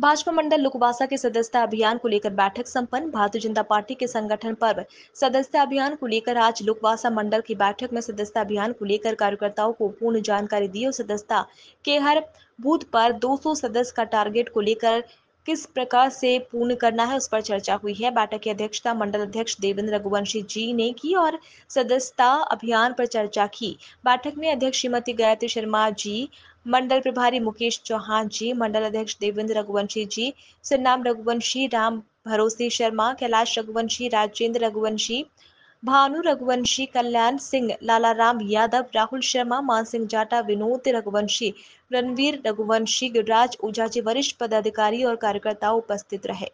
भाजपा मंडल लुकवासा के सदस्यता अभियान को लेकर बैठक संपन्न भारतीय जनता पार्टी के संगठन पर्व सदस्यता अभियान को लेकर आज लुकवासा मंडल की बैठक में सदस्यता अभियान को लेकर कार्यकर्ताओं को पूर्ण जानकारी दी और सदस्यता के हर बूथ पर 200 सदस्य का टारगेट को लेकर किस प्रकार से पूर्ण करना है उस पर चर्चा हुई है बैठक की अध्यक्षता मंडल अध्यक्ष देवेंद्र रघुवंशी जी ने की और सदस्यता अभियान पर चर्चा की बैठक में अध्यक्ष श्रीमती गायत्री शर्मा जी मंडल प्रभारी मुकेश चौहान जी मंडल अध्यक्ष देवेंद्र रघुवंशी जी सरनाम रघुवंशी राम भरोसी शर्मा कैलाश रघुवंशी राजेंद्र रघुवंशी भानु रघुवंशी कल्याण सिंह लालाराम यादव राहुल शर्मा मान सिंह जाटा विनोद रघुवंशी रणवीर रघुवंशी गिरिराज ओझा जी वरिष्ठ पदाधिकारी और कार्यकर्ता उपस्थित रहे